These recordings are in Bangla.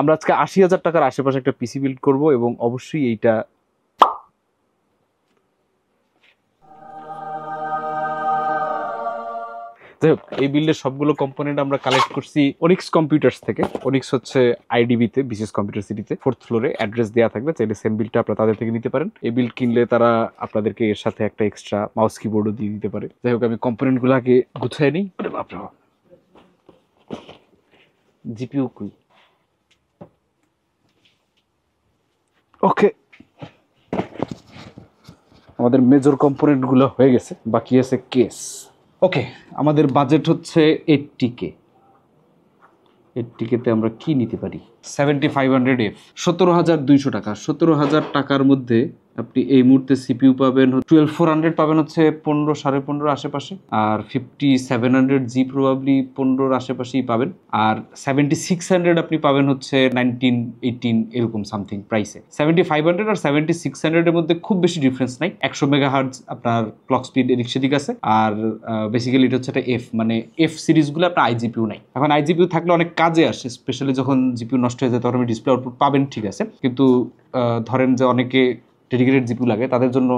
আমরা আজকে আশি হাজার টাকার আশেপাশে একটা পিসি বিল্ড করব এবং অবশ্যই এইটা যাই হোক এই বিল্ডের সবগুলো কম্পোনেন্ট আমরা কালেক্ট করছি অনিক্স কম্পিউটার্স থেকে অনিক্স হচ্ছে আইডিবিতে বিশেষ কম্পিউটার সিটিতে ফোর্থ ফ্লোরে অ্যাড্রেস দেওয়া থাকবে চাইলে সেম বিলটা আপনারা তাদের থেকে নিতে পারেন এই বিল কিনলে তারা আপনাদেরকে এর সাথে একটা এক্সট্রা মাউস কিবোর্ডও দিয়ে দিতে পারে যাই হোক আমি কম্পোনেন্টগুলো আগে গুছিয়ে নিই আপনারা জিপিউ কুই ওকে আমাদের মেজর কম্পোনেন্টগুলো হয়ে গেছে বাকি আছে কেস ওকে আমাদের বাজেট হচ্ছে এইটটি কে এইটটি কেতে আমরা কি নিতে পারি সেভেন্টি ফাইভ হান্ড্রেড এফ সতেরো হাজার দুইশো টাকা সতেরো হাজার টাকার মধ্যে আপনি এই মুহূর্তে সিপিউ পাবেন টুয়েলভ ফোর হান্ড্রেড পাবেন হচ্ছে পনেরো সাড়ে পনেরো আশেপাশে আর fifty seven hundred G probably পনেরোর আশেপাশেই পাবেন আর সেভেন্টি সিক্স হান্ড্রেড আপনি পাবেন হচ্ছে নাইনটিন এইটিন এরকম সামথিং প্রাইসে সেভেন্টি ফাইভ হান্ড্রেড আর সেভেন্টি সিক্স হান্ড্রেডের মধ্যে খুব বেশি ডিফারেন্স নাই একশো মেগা হার্টস আপনার ক্লক স্পিড এদিক সেদিক আছে আর বেসিক্যালি এটা হচ্ছে একটা এফ মানে এফ সিরিজগুলো আপনার আইজিপিউ নাই এখন আইজিপিউ থাকলে অনেক কাজে আসে স্পেশালি যখন জিপিউ নষ্ট হয়ে যায় তখন ডিসপ্লে আউটপুট পাবেন ঠিক আছে কিন্তু ধরেন যে অনেকে ডেডিকেটেড জিপিউ লাগে তাদের জন্য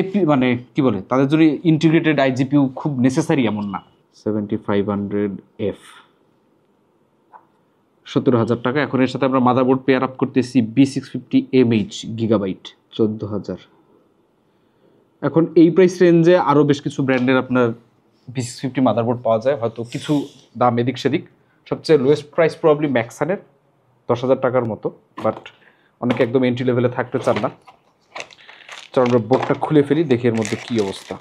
এপি মানে কি বলে তাদের জন্য ইন্টিগ্রেটেড আই জিপিউ খুব নেসেসারি এমন না সেভেন্টি ফাইভ হান্ড্রেড এফ সতেরো হাজার টাকা এখন এর সাথে আমরা মাদারবোর্ড পেয়ার আপ করতেছি B six fifty H Gigabyte চোদ্দো হাজার এখন এই প্রাইস রেঞ্জে আরও বেশ কিছু ব্র্যান্ডের আপনার বি সিক্স ফিফটি মাদারবোর্ড পাওয়া যায় হয়তো কিছু দাম এদিক সেদিক সবচেয়ে লোয়েস্ট প্রাইস প্রবলি ম্যাক্সানের দশ হাজার টাকার মতো বাট অনেকে একদম এন্ট্রি লেভেলে থাকতে চান না তো আমরা বোর্ডটা খুলে ফেলি দেখি এর মধ্যে কী অবস্থা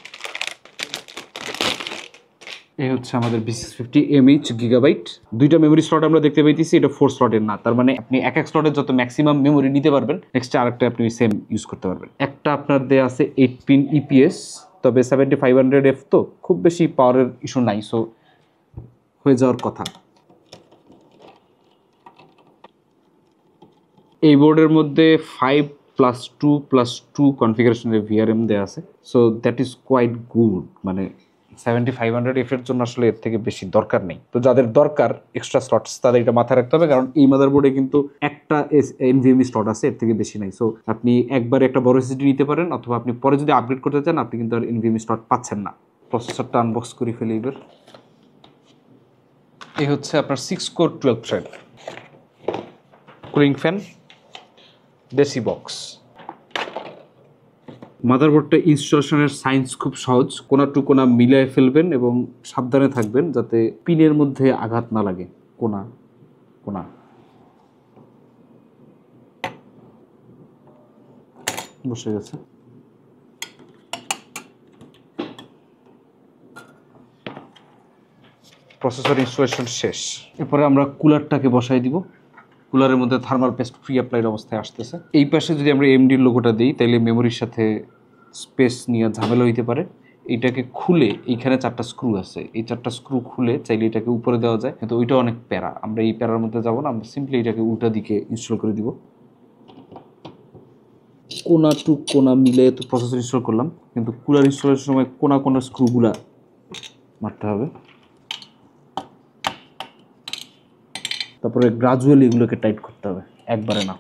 এই হচ্ছে আমাদের বিসিএস ফিফটি এমএইচ গিগাবাইট দুইটা মেমোরি স্লট আমরা দেখতে পাইতেছি এটা ফোর স্লটের না তার মানে আপনি এক এক স্লটের যত ম্যাক্সিমাম মেমোরি নিতে পারবেন নেক্সট আর একটা আপনি সেম ইউজ করতে পারবেন একটা আপনার দেয়া আছে এইট পিন ইপিএস তবে সেভেন্টি ফাইভ হান্ড্রেড এফ তো খুব বেশি পাওয়ারের ইস্যু নাই সো হয়ে যাওয়ার কথা এই বোর্ডের মধ্যে five plus two plus two কনফিগারেশনের ভিআরএম দেওয়া আছে so that is quite good মানে সেভেন্টি ফাইভ হান্ড্রেড এফের জন্য আসলে এর থেকে বেশি দরকার নেই তো যাদের দরকার এক্সট্রা স্লটস তাদের এটা মাথায় রাখতে হবে কারণ এই মাদারবোর্ডে কিন্তু একটা এনভিএমই স্লট e আছে এর থেকে বেশি নাই সো আপনি একবার একটা বড় এসএসডি নিতে পারেন অথবা আপনি পরে যদি আপগ্রেড করতে চান আপনি কিন্তু আর এনভিএমই স্লট e পাচ্ছেন না প্রসেসরটা আনবক্স করে ফেলি এবার এই হচ্ছে আপনার six core twelve thread cooling fan দেশি বক্স মাদারবোর্ডটা ইনস্টলেশনের সাইন্স খুব সহজ কোনা টু কোনা মিলিয়ে ফেলবেন এবং সাবধানে থাকবেন যাতে পিনের মধ্যে আঘাত না লাগে কোনা কোনা বসে গেছে প্রসেসর ইনস্টলেশন শেষ এরপরে আমরা কুলারটাকে বসাই দিব কুলারের মধ্যে থার্মাল পেস্ট ফ্রি অ্যাপ্লাইড অবস্থায় আসতেছে এই পাশে যদি আমরা এমডির লোগোটা দিই তাহলে মেমোরির সাথে স্পেস নিয়ে ঝামেলা হইতে পারে এটাকে খুলে এইখানে চারটা স্ক্রু আছে এই চারটা স্ক্রু খুলে চাইলে এটাকে উপরে দেওয়া যায় কিন্তু ওইটা অনেক প্যারা আমরা এই প্যারার মধ্যে যাবো না আমরা সিম্পলি এটাকে উল্টা দিকে ইনস্টল করে দিব কোনা টু কোনা মিলে তো প্রসেসর ইনস্টল করলাম কিন্তু কুলার ইনস্টলের সময় কোনা কোনা স্ক্রুগুলা মারতে হবে করে গ্রাজুয়ালি এগুলোকে টাইট করতে হবে একবারে না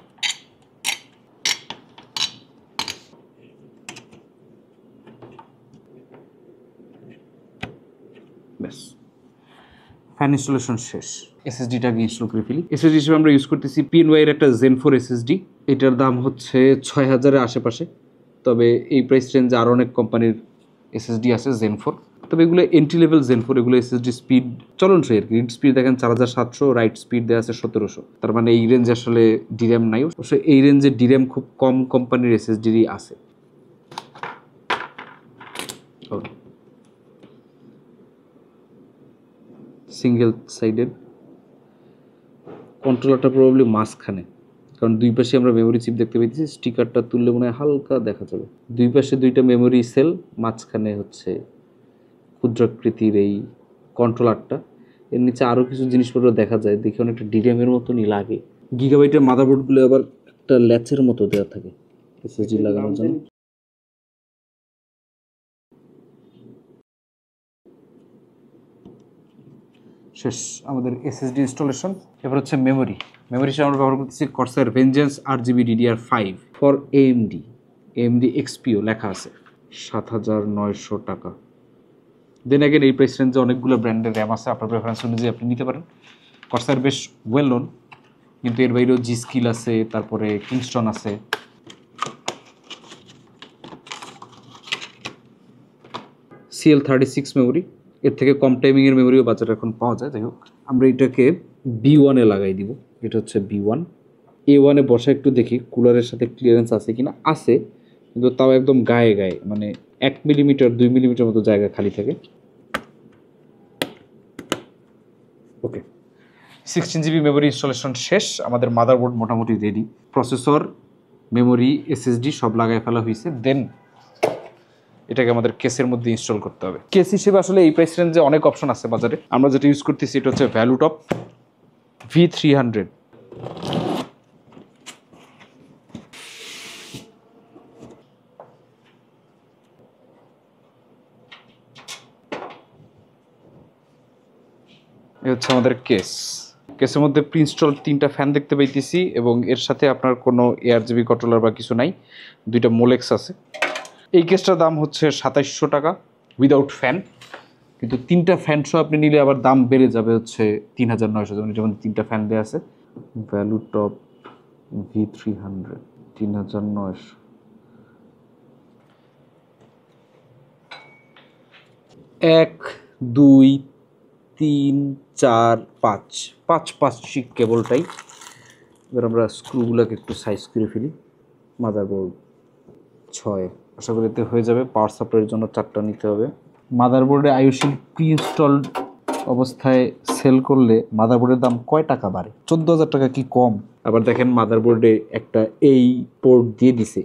ফ্যান ইনস্টলেশন শেষ এসএসডিটা আগে ইনস্টল করে ফেলি এসএসডি হিসেবে আমরা ইউজ করতেছি ওয়াইয়ের একটা জেন ফোর এসএসডি এটার দাম হচ্ছে ছয় হাজারের আশেপাশে তবে এই প্রাইস রেঞ্জে আরও অনেক কোম্পানির এসএসডি আছে জেন ফোর তবে এগুলো এন্ট্রি লেভেল জেনফোর এগুলো এসএসডি স্পিড চলনসই আর কি রিড স্পিড দেখেন চার হাজার সাতশো রাইট স্পিড দেওয়া আছে সতেরোশো তার মানে এই রেঞ্জ আসলে ডিরাম নাই অবশ্য এই রেঞ্জে ডিরাম খুব কম কোম্পানির এসএসডিরই আছে সিঙ্গেল সাইডেড কন্ট্রোলারটা প্রবলি মাঝখানে কারণ দুই পাশে আমরা মেমোরি চিপ দেখতে পাইতেছি স্টিকারটা তুললে মনে হয় হালকা দেখা যাবে দুই পাশে দুইটা মেমোরি সেল মাঝখানে হচ্ছে ক্ষুদ্রাকৃতির এই কন্ট্রোলারটা এর নিচে আরও কিছু জিনিসপত্র দেখা যায় দেখে অনেকটা ডিরেমের মতনই লাগে গিগাবাইটের মাদারবোর্ডগুলো আবার একটা ল্যাচের মতো দেওয়া থাকে এসএসডি লাগানোর জন্য শেষ আমাদের এসএসডি ইনস্টলেশন এবার হচ্ছে মেমোরি মেমোরি হিসেবে আমরা ব্যবহার করতেছি Corsair Vengeance RGB DDR five for AMD AMD EXPO লেখা আছে সাত হাজার নয়শো টাকা দেন অ্যাগেন এই প্রাইস রেঞ্জে অনেকগুলো ব্র্যান্ডের র্যাম আছে আপনার প্রেফারেন্স অনুযায়ী আপনি নিতে পারেন কর্সার বেশ ওয়েল নোন কিন্তু এর বাইরেও জি স্কিল আছে তারপরে কিংস্টন আছে সিএল থার্টি সিক্স মেমোরি এর থেকে কম টাইমিংয়ের মেমোরিও বাজারে এখন পাওয়া যায় যাই হোক আমরা এটাকে বি ওয়ানে লাগাই দিব এটা হচ্ছে বি ওয়ান এ ওয়ানে বসা একটু দেখি কুলারের সাথে ক্লিয়ারেন্স আছে কিনা আছে কিন্তু তাও একদম গায়ে গায়ে মানে এক মিলিমিটার দুই মিলিমিটার মতো জায়গা খালি থাকে okay sixteen GB memory installation শেষ আমাদের মাদারবোর্ড মোটামুটি রেডি প্রসেসর মেমোরি এসএসডি সব লাগায় ফেলা হয়েছে দেন এটাকে আমাদের কেসের মধ্যে ইনস্টল করতে হবে কেস হিসেবে আসলে এই প্রাইস রেঞ্জে অনেক অপশন আছে বাজারে আমরা যেটা ইউজ করতেছি এটা হচ্ছে value V three hundred A হচ্ছে আমাদের কেস কেসের মধ্যে প্রিন্সটল তিনটা ফ্যান দেখতে পাইতেছি এবং এর সাথে আপনার কোনো এয়ারজিবি কন্ট্রোলার বা কিছু নাই দুইটা মোলেক্স আছে এই কেসটার দাম হচ্ছে সাতাইশশো টাকা উইদাউট ফ্যান কিন্তু তিনটা ফ্যান সহ আপনি নিলে আবার দাম বেড়ে যাবে হচ্ছে তিন হাজার নয়শো যেমন যেমন তিনটা ফ্যান দেওয়া আছে value top V three hundred তিন হাজার নয়শো এক দুই তিন চার পাঁচ পাঁচ পাঁচ শিক কেবলটাই এবার আমরা স্ক্রুগুলোকে একটু সাইজ করে ফেলি মাদারবোর্ড ছয় আশা করি এতে হয়ে যাবে পাওয়ার সাপ্লাইয়ের জন্য চারটা নিতে হবে মাদারবোর্ডে আয়ুশিল প্রি ইনস্টলড অবস্থায় সেল করলে মাদারবোর্ডের দাম কয় টাকা বাড়ে চোদ্দ হাজার টাকা কি কম আবার দেখেন মাদারবোর্ডে একটা এই পোর্ট দিয়ে দিছে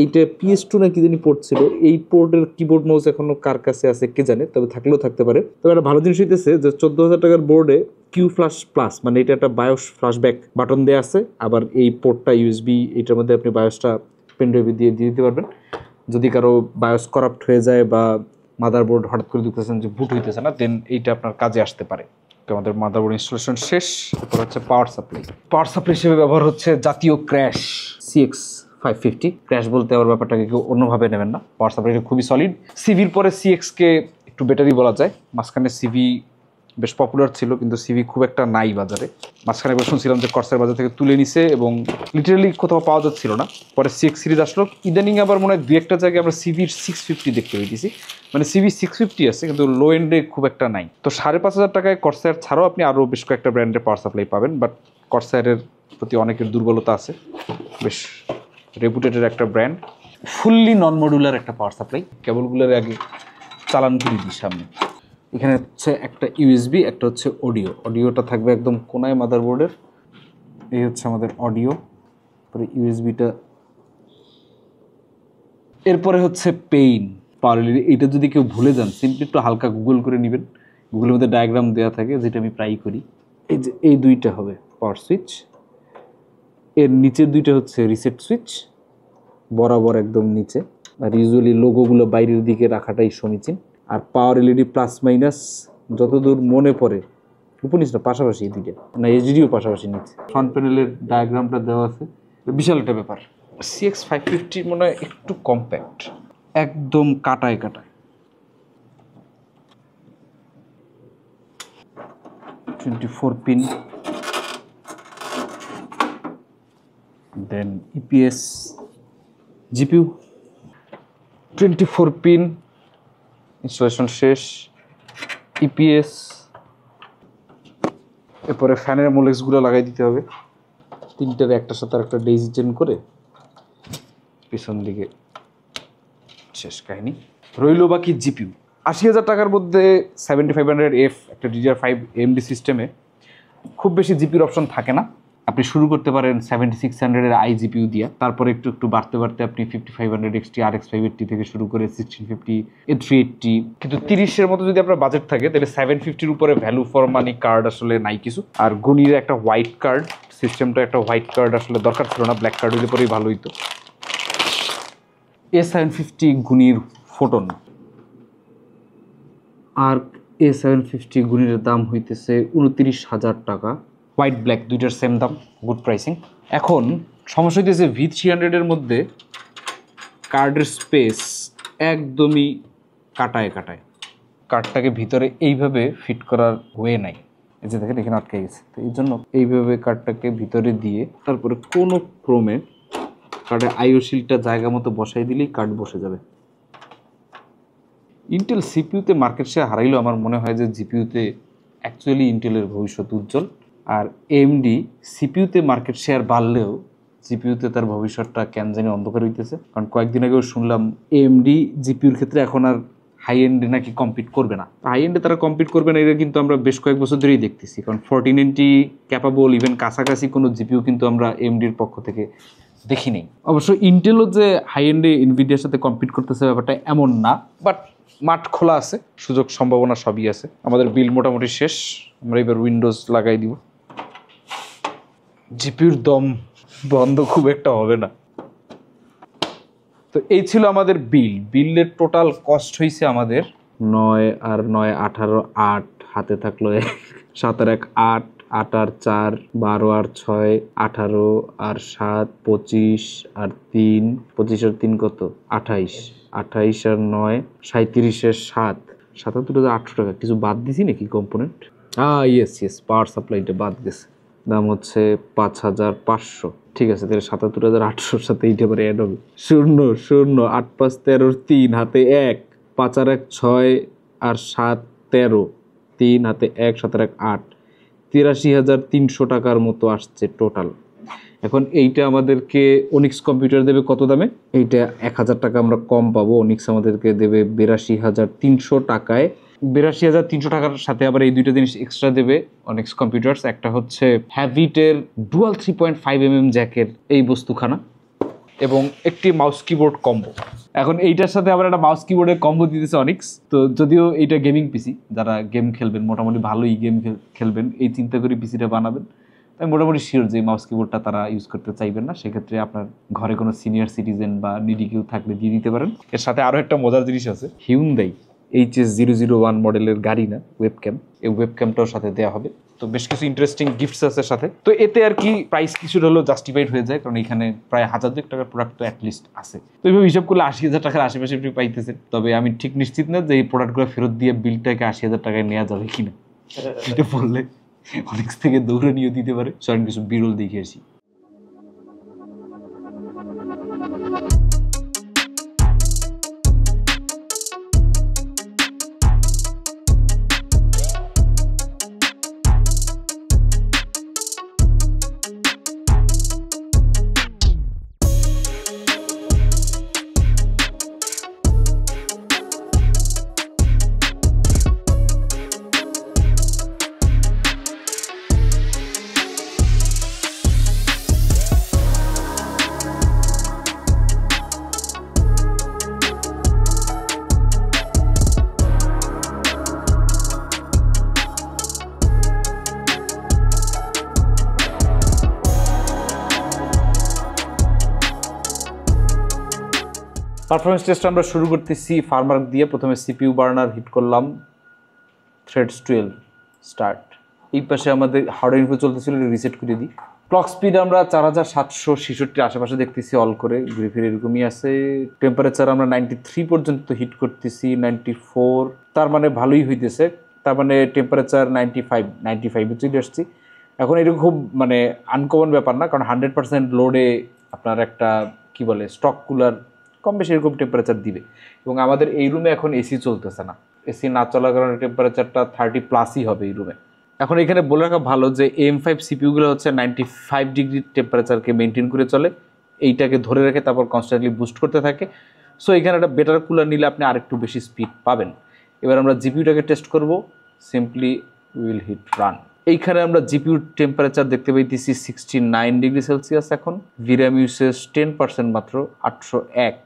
এইটা পিএস টু নাকি জানি পোর্ট ছিল এই পোর্টের কিবোর্ড মাউস এখনও কার কাছে আছে কে জানে তবে থাকলেও থাকতে পারে তবে একটা ভালো জিনিস হইতেছে যে চোদ্দো হাজার টাকার বোর্ডে কিউ ফ্লাশ প্লাস মানে এটা একটা বায়োস ফ্লাশব্যাক বাটন দেওয়া আছে আবার এই পোর্টটা ইউএসবি এটার মধ্যে আপনি বায়োসটা পেনড্রাইভে দিয়ে দিয়ে দিতে পারবেন যদি কারো বায়োস করাপ্ট হয়ে যায় বা মাদারবোর্ড হঠাৎ করে দেখতেছেন যে বুট হইতেছে না দেন এইটা আপনার কাজে আসতে পারে তো আমাদের মাদারবোর্ড ইনস্টলেশন শেষ তারপর হচ্ছে পাওয়ার সাপ্লাই পাওয়ার সাপ্লাই হিসেবে ব্যবহার হচ্ছে জাতীয় crash CX five fifty crash বলতে আবার ব্যাপারটাকে কেউ অন্যভাবে নেবেন না পাওয়ার এটা খুবই সলিড সিভির পরে সিএক্সকে একটু বেটারই বলা যায় মাঝখানে সিভি বেশ পপুলার ছিল কিন্তু সিভি খুব একটা নাই বাজারে মাঝখানে একবার শুনছিলাম যে কর্সার বাজার থেকে তুলে নিছে এবং লিটারেলি কোথাও পাওয়া যাচ্ছিল না পরে সিক্স সিরিজ আসলো ইদানিং আবার মনে হয় দু একটা জায়গায় আমরা সিভির সিক্স ফিফটি দেখতে পেয়েছি মানে সিভি সিক্স ফিফটি আছে কিন্তু লো এন্ডে খুব একটা নাই তো সাড়ে পাঁচ হাজার টাকায় কর্সার ছাড়াও আপনি আরও বেশ কয়েকটা ব্র্যান্ডের পাওয়ার সাপ্লাই পাবেন বাট কর্সারের প্রতি অনেকের দুর্বলতা আছে বেশ রেপুটেটেড একটা ব্র্যান্ড ফুললি নন মডুলার একটা পাওয়ার সাপ্লাই কেবলগুলোর আগে চালান করে দিই সামনে এখানে হচ্ছে একটা ইউএসবি একটা হচ্ছে অডিও অডিওটা থাকবে একদম কোনায় মাদারবোর্ডের এই হচ্ছে আমাদের অডিও তারপরে ইউএসবিটা এরপরে হচ্ছে পেইন পার্লির এটা যদি কেউ ভুলে যান সিম্পলি একটু হালকা গুগল করে নেবেন গুগলের মধ্যে ডায়াগ্রাম দেওয়া থাকে যেটা আমি প্রায়ই করি এই যে এই দুইটা হবে পাওয়ার সুইচ এর নিচের দুইটা হচ্ছে রিসেট সুইচ বরাবর একদম নিচে আর ইউজুয়ালি লোগোগুলো বাইরের দিকে রাখাটাই সমীচীন আর পাওয়ার এলইডি প্লাস মাইনাস যতদূর মনে পড়ে উপনিস না পাশাপাশি এদিকে না এইচডিও পাশাপাশি নিচে ফ্রন্ট প্যানেলের ডায়াগ্রামটা দেওয়া আছে বিশাল একটা ব্যাপার সিএক্স ফাইভ ফিফটি মনে হয় একটু কম্প্যাক্ট একদম কাটায় কাটায় twenty four pin then EPS GPU 24 pin installation শেষ EPS এরপরে ফ্যানের মোলেক্সগুলো লাগাই দিতে হবে তিনটার একটার সাথে একটা ডেইজি চেন করে পিছন দিকে শেষ কাহিনী রইল বাকি জিপিউ আশি হাজার টাকার মধ্যে সেভেন্টি ফাইভ হান্ড্রেড এফ একটা ডিজিআর ফাইভ এমডি সিস্টেমে খুব বেশি জিপির অপশন থাকে না আপনি শুরু করতে পারেন সেভেন্টি সিক্স হান্ড্রেডের আইজিপিউ দিয়ে তারপরে একটু একটু বাড়তে বাড়তে আপনি fifty five hundred XT R X five eighty থেকে শুরু করে sixteen fifty A three eighty কিন্তু তিরিশের মতো যদি আপনার বাজেট থাকে তাহলে সেভেন ফিফটির উপরে ভ্যালু ফর মানি কার্ড আসলে নাই কিছু আর গুণির একটা হোয়াইট কার্ড সিস্টেমটা একটা হোয়াইট কার্ড আসলে দরকার ছিল না ব্ল্যাক কার্ড হলে পরেই ভালো হইতো A seven fifty Gunnir Photon আর এ সেভেন ফিফটি গুনির দাম হইতেছে উনত্রিশ হাজার টাকা হোয়াইট ব্ল্যাক দুইটার সেম দাম গুড প্রাইসিং এখন সমস্যা হইতেছে ভি থ্রি হান্ড্রেডের মধ্যে কার্ডের স্পেস একদমই কাটায় কাটায় কার্ডটাকে ভিতরে এইভাবে ফিট করার ওয়ে নাই এই যে দেখেন এখানে আটকে গেছে তো এই জন্য এইভাবে কার্ডটাকে ভিতরে দিয়ে তারপরে কোনো ক্রমে কার্ডের আইও জায়গা মতো বসাই দিলেই কার্ড বসে যাবে ইন্টেল সিপিউতে মার্কেট শেয়ার হারাইলেও আমার মনে হয় যে জিপিউতে অ্যাকচুয়ালি ইন্টেলের ভবিষ্যৎ উজ্জ্বল আর এমডি সিপিউতে মার্কেট শেয়ার বাড়লেও জিপিউতে তার ভবিষ্যৎটা কেন জানি অন্ধকার হইতেছে কারণ কয়েকদিন আগেও শুনলাম এমডি জিপিউর ক্ষেত্রে এখন আর হাই এন্ডে নাকি কম্পিট করবে না হাই এন্ডে তারা কম্পিট করবে না এটা কিন্তু আমরা বেশ কয়েক বছর ধরেই দেখতেছি কারণ ফোরটিন নাইনটি ক্যাপাবল ইভেন কাছাকাছি কোনো জিপিউ কিন্তু আমরা এমডির পক্ষ থেকে দেখি নেই অবশ্য ইন্টেলও যে হাই এন্ডে ইনভিডিয়ার সাথে কম্পিট করতেছে ব্যাপারটা এমন না বাট মাঠ খোলা আছে সুযোগ সম্ভাবনা সবই আছে আমাদের বিল মোটামুটি শেষ আমরা এবার উইন্ডোজ লাগাই দিব জিপির দম বন্ধ খুব একটা হবে না তো এই ছিল আমাদের বিল বিলের টোটাল কস্ট হয়েছে আমাদের নয় আর নয় আঠারো আট হাতে থাকলো এক সাত আর এক আট আট আর চার বারো আর ছয় আঠারো আর সাত পঁচিশ আর তিন পঁচিশ আর তিন কত আঠাইশ আঠাইশ আর নয় সাঁত্রিশের সাত সাতাত্তর হাজার আটশো টাকা কিছু বাদ দিছি নাকি কম্পোনেন্ট হ্যাঁ ইয়েস ইয়েস পাওয়ার সাপ্লাইটা বাদ গেছে দাম হচ্ছে পাঁচ হাজার পাঁচশো ঠিক আছে তাহলে সাতাত্তর হাজার আটশোর সাথে এইটা পারে অ্যাড হবে শূন্য শূন্য আট পাঁচ তেরোর তিন হাতে এক পাঁচ আর এক ছয় আর সাত তেরো তিন হাতে এক সাতের এক আট তিরাশি হাজার তিনশো টাকার মতো আসছে টোটাল এখন এইটা আমাদেরকে অনিক্স কম্পিউটার দেবে কত দামে এইটা এক হাজার টাকা আমরা কম পাবো অনিক্স আমাদেরকে দেবে বিরাশি হাজার তিনশো টাকায় বিরাশি হাজার তিনশো টাকার সাথে আবার এই দুইটা জিনিস এক্সট্রা দেবে অনেক কম্পিউটার একটা হচ্ছে হ্যাভিটের dual three point five M M জ্যাকের এই বস্তুখানা এবং একটি মাউস কিবোর্ড কম্বো এখন এইটার সাথে আবার একটা মাউস কিবোর্ডের কম্বো দিতেছে অনিক্স তো যদিও এইটা গেমিং পিসি যারা গেম খেলবেন মোটামুটি ভালোই গেম খেলবেন এই চিন্তা করে পিসিটা বানাবেন আমি মোটামুটি শিওর যে মাউস কিবোর্ডটা তারা ইউজ করতে চাইবেন না সেক্ষেত্রে আপনার ঘরে কোনো সিনিয়র সিটিজেন বা নিডি কেউ থাকলে দিয়ে দিতে পারেন এর সাথে আরও একটা মজার জিনিস আছে Hyundai H S zero zero one মডেলের গাড়ি না ওয়েবক্যাম এই ওয়েবক্যামটাও সাথে দেওয়া হবে তো বেশ কিছু ইন্টারেস্টিং গিফটস আছে সাথে তো এতে আর কি প্রাইস কিছুটা হলেও জাস্টিফাইড হয়ে যায় কারণ এখানে প্রায় হাজার দুয়েক টাকার প্রোডাক্ট তো অ্যাটলিস্ট আছে তো এইভাবে হিসাব করলে আশি হাজার টাকার আশেপাশে আপনি পাইতেছেন তবে আমি ঠিক নিশ্চিত না যে এই প্রোডাক্টগুলো ফেরত দিয়ে বিলটাকে আশি হাজার টাকায় নেওয়া যাবে কিনা এটা বললে অনেক থেকে নিয়ে দিতে পারে সরেন কিছু বিরল দেখে আসি পারফরমেন্স টেস্ট আমরা শুরু করতেছি ফার্মার দিয়ে প্রথমে সিপিউ বার্নার হিট করলাম থ্রেডস টুয়েলভ স্টার্ট এই পাশে আমাদের হার্ড ইনফো চলতেছিল রিসেট করে দিই ক্লক স্পিড আমরা চার হাজার সাতশো ছেষট্টির আশেপাশে দেখতেছি অল করে ঘুরে ফিরে এরকমই আছে টেম্পারেচার আমরা নাইনটি থ্রি পর্যন্ত হিট করতেছি নাইনটি ফোর তার মানে ভালোই হইতেছে তার মানে টেম্পারেচার নাইনটি ফাইভ নাইনটি ফাইভে চলে আসছি এখন এরকম খুব মানে আনকমন ব্যাপার না কারণ হান্ড্রেড পার্সেন্ট লোডে আপনার একটা কি বলে স্টক কুলার কম বেশি এরকম টেম্পারেচার দিবে এবং আমাদের এই রুমে এখন এসি চলতেছে না এসি না চলার কারণে টেম্পারেচারটা থার্টি প্লাসই হবে এই রুমে এখন এখানে বলে রাখা ভালো যে এম ফাইভ সিপিউগুলো হচ্ছে নাইনটি ফাইভ ডিগ্রি টেম্পারেচারকে মেনটেন করে চলে এইটাকে ধরে রেখে তারপর কনস্ট্যান্টলি বুস্ট করতে থাকে সো এখানে একটা বেটার কুলার নিলে আপনি আরেকটু বেশি স্পিড পাবেন এবার আমরা জিপিউটাকে টেস্ট করব সিম্পলি উইল হিট রান এইখানে আমরা জিপিউর টেম্পারেচার দেখতে পাইতেছি সিক্সটি নাইন ডিগ্রি সেলসিয়াস এখন ভিরাম ইউসেস টেন পার্সেন্ট মাত্র আটশো এক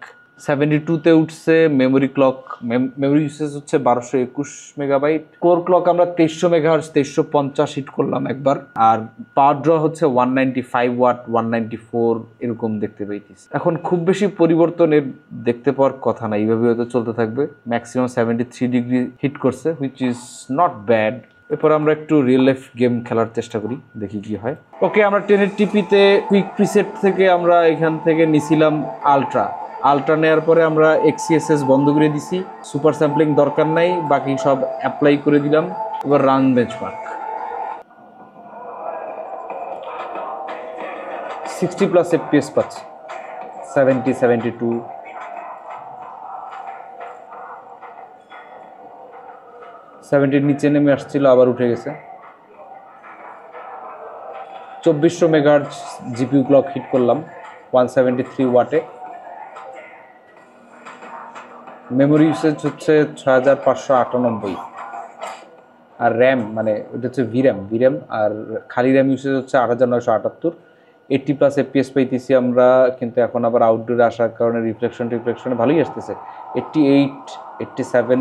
সেভেন্টি টুতে উঠছে মেমোরি ক্লক মেমোরি ইউসেস হচ্ছে বারোশো একুশ মেগাবাইট কোর ক্লক আমরা তেইশশো হার্স তেইশশো পঞ্চাশ হিট করলাম একবার আর পাওয়ার ড্র হচ্ছে one ninety five watt one ninety four এরকম দেখতে পেয়েছিস এখন খুব বেশি পরিবর্তনের দেখতে পাওয়ার কথা না এইভাবে হয়তো চলতে থাকবে maximum seventy three degree hit করছে হুইচ ইজ নট ব্যাড এরপর আমরা একটু রিয়েল লাইফ গেম খেলার চেষ্টা করি দেখি কি হয় ওকে আমরা টেনের টিপিতে কুইক প্রিসেট থেকে আমরা এখান থেকে নিছিলাম আলট্রা আলট্রা নেওয়ার পরে আমরা এক্সিএসএস বন্ধ করে দিছি সুপার স্যাম্পলিং দরকার নাই বাকি সব অ্যাপ্লাই করে দিলাম এবার run benchmark sixty plus FPS পাচ্ছি সেভেন্টি সেভেন্টি টু সেভেন্টির নিচে নেমে আসছিল আবার উঠে গেছে চব্বিশশো মেগার জিপিউ ক্লক হিট করলাম ওয়ান সেভেন্টি থ্রি ওয়াটে মেমোরি ইউসেজ হচ্ছে ছয় হাজার পাঁচশো আটানব্বই আর র্যাম মানে ওটা হচ্ছে ভিরাম ভিরাম আর খালি র্যাম ইউসেজ হচ্ছে আট হাজার নয়শো আটাত্তর এইটটি প্লাস এপিএস পাইতেছি আমরা কিন্তু এখন আবার আউটডোরে আসার কারণে রিফ্লেকশন রিফ্লেকশনে ভালোই আসতেছে এইটটি এইট এইটটি সেভেন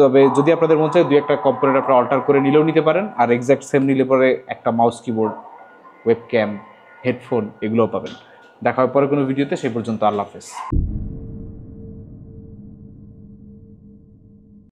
তবে যদি আপনাদের মনে চায় দুই একটা কম্পোনেন্ট আপনারা অল্টার করে নিলেও নিতে পারেন আর এক্স্যাক্ট সেম নিলে পরে একটা mouse keyboard webcam headphone এগুলোও পাবেন দেখা হওয়ার পরে কোনো ভিডিওতে সেই পর্যন্ত আল্লাহ হাফেজ